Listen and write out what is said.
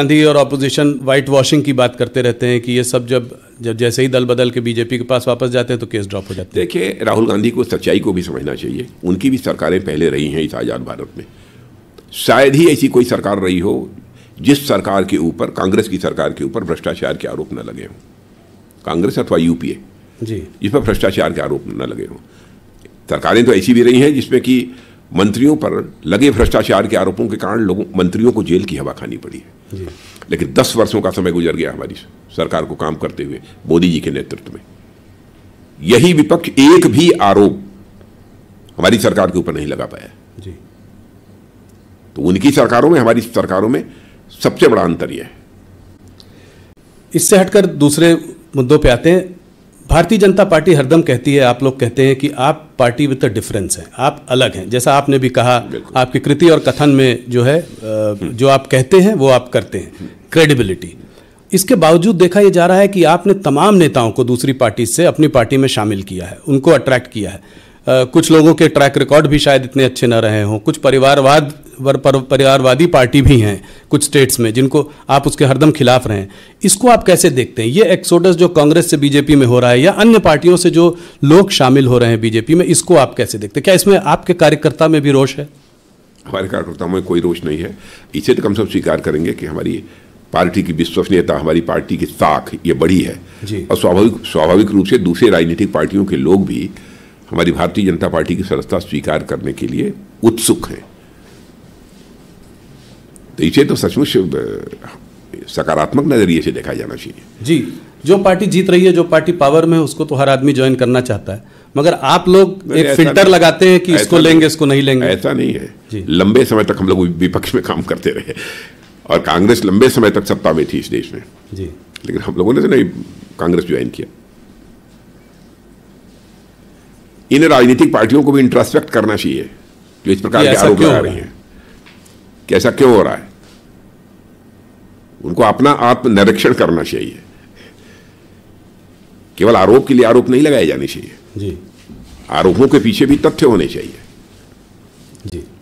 गांधी और opposition white washing की बात करते रहते हैं कि ये सब जब जब जैसे ही दल बदल के बीजेपी के पास वापस जाते हैं तो केस ड्रॉप हो जाते हैं देखिए राहुल गांधी को सच्चाई को भी समझना चाहिए उनकी भी सरकारें पहले रही हैं इस आज़ाद भारत में शायद ही ऐसी कोई सरकार रही हो जिस सरकार के ऊपर कांग्रेस की सरकार के ऊपर भ्रष्टाचार के आरोप न लगे हों कांग्रेस अथवा यूपीए जी जिस पर भ्रष्टाचार के आरोप न लगे हों सरकारें तो ऐसी भी रही हैं जिसमें कि मंत्रियों पर लगे भ्रष्टाचार के आरोपों के कारण लोगों मंत्रियों को जेल की हवा खानी पड़ी है लेकिन दस वर्षों का समय गुजर गया हमारी सरकार को काम करते हुए मोदी जी के नेतृत्व में यही विपक्ष एक भी आरोप हमारी सरकार के ऊपर नहीं लगा पाया जी तो उनकी सरकारों में हमारी सरकारों में सबसे बड़ा अंतर यह है इससे हटकर दूसरे मुद्दों पे आते हैं भारतीय जनता पार्टी हरदम कहती है आप लोग कहते हैं कि आप पार्टी विद अ डिफरेंस हैं आप अलग हैं जैसा आपने भी कहा आपकी कृति और कथन में जो है जो आप कहते हैं वो आप करते हैं क्रेडिबिलिटी इसके बावजूद देखा यह जा रहा है कि आपने तमाम नेताओं को दूसरी पार्टी से अपनी पार्टी में शामिल किया है उनको अट्रैक्ट किया है कुछ लोगों के ट्रैक रिकॉर्ड भी शायद इतने अच्छे ना रहे हों कुछ परिवारवाद पर, परिवारवादी पार्टी भी हैं कुछ स्टेट्स में जिनको आप उसके हरदम खिलाफ रहे हैं इसको आप कैसे देखते हैं ये एक्सोडस जो कांग्रेस से बीजेपी में हो रहा है या अन्य पार्टियों से जो लोग शामिल हो रहे हैं बीजेपी में इसको आप कैसे देखते हैं क्या इसमें आपके कार्यकर्ता में भी रोष है हमारे कार्यकर्ताओं में कोई रोष नहीं है इसे तो कम से कम स्वीकार करेंगे कि हमारी पार्टी की विश्वसनीयता हमारी पार्टी की साख ये बड़ी है और स्वाभाविक स्वाभाविक रूप से दूसरे राजनीतिक पार्टियों के लोग भी हमारी भारतीय जनता पार्टी की सदस्यता स्वीकार करने के लिए उत्सुक हैं तो इसे तो सचमुच सकारात्मक नजरिए से देखा जाना चाहिए जी जो पार्टी जीत रही है जो पार्टी पावर में उसको तो हर आदमी ज्वाइन करना चाहता है मगर आप लोग एक फिल्टर लगाते हैं कि इसको लेंगे इसको नहीं लेंगे ऐसा नहीं है लंबे समय तक हम लोग विपक्ष में काम करते रहे और कांग्रेस लंबे समय तक सत्ता में थी इस देश में जी लेकिन हम लोगों ने तो नहीं कांग्रेस ज्वाइन किया इन राजनीतिक पार्टियों को भी इंट्रास्पेक्ट करना चाहिए जो इस प्रकार के आरोप लगा रही हैं कैसा ऐसा क्यों हो रहा है उनको अपना आत्मनिरीक्षण करना चाहिए केवल आरोप के लिए आरोप नहीं लगाए जाने चाहिए जी आरोपों के पीछे भी तथ्य होने चाहिए जी